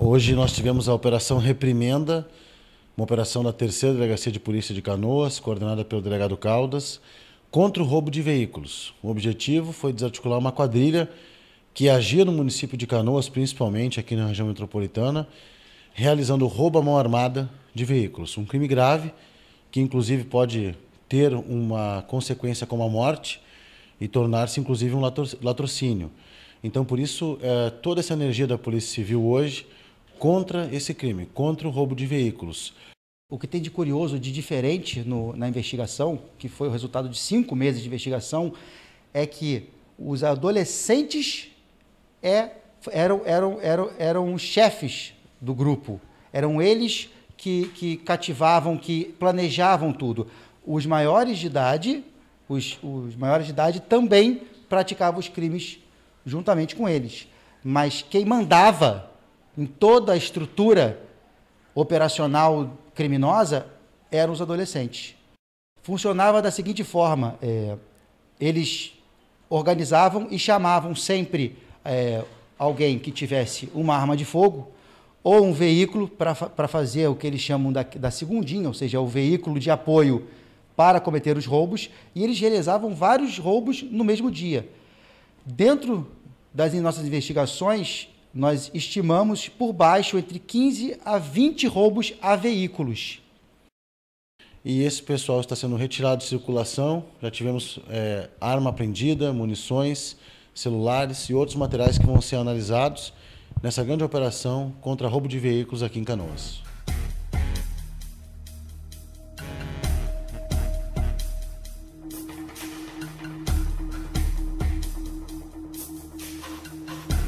Hoje nós tivemos a Operação Reprimenda, uma operação da Terceira Delegacia de Polícia de Canoas, coordenada pelo delegado Caldas, contra o roubo de veículos. O objetivo foi desarticular uma quadrilha que agia no município de Canoas, principalmente aqui na região metropolitana, realizando roubo à mão armada de veículos. Um crime grave, que inclusive pode ter uma consequência como a morte e tornar-se inclusive um latrocínio. Então, por isso, eh, toda essa energia da Polícia Civil hoje contra esse crime, contra o roubo de veículos. O que tem de curioso, de diferente no, na investigação, que foi o resultado de cinco meses de investigação, é que os adolescentes é, eram, eram, eram, eram chefes do grupo. Eram eles que, que cativavam, que planejavam tudo. Os maiores de idade, os, os maiores de idade também praticavam os crimes juntamente com eles. Mas quem mandava em toda a estrutura operacional criminosa eram os adolescentes. Funcionava da seguinte forma: é, eles organizavam e chamavam sempre é, alguém que tivesse uma arma de fogo ou um veículo para fazer o que eles chamam da, da segundinha, ou seja, o veículo de apoio para cometer os roubos, e eles realizavam vários roubos no mesmo dia. Dentro das nossas investigações, nós estimamos por baixo entre 15 a 20 roubos a veículos. E esse pessoal está sendo retirado de circulação. Já tivemos é, arma apreendida, munições, celulares e outros materiais que vão ser analisados nessa grande operação contra roubo de veículos aqui em Canoas.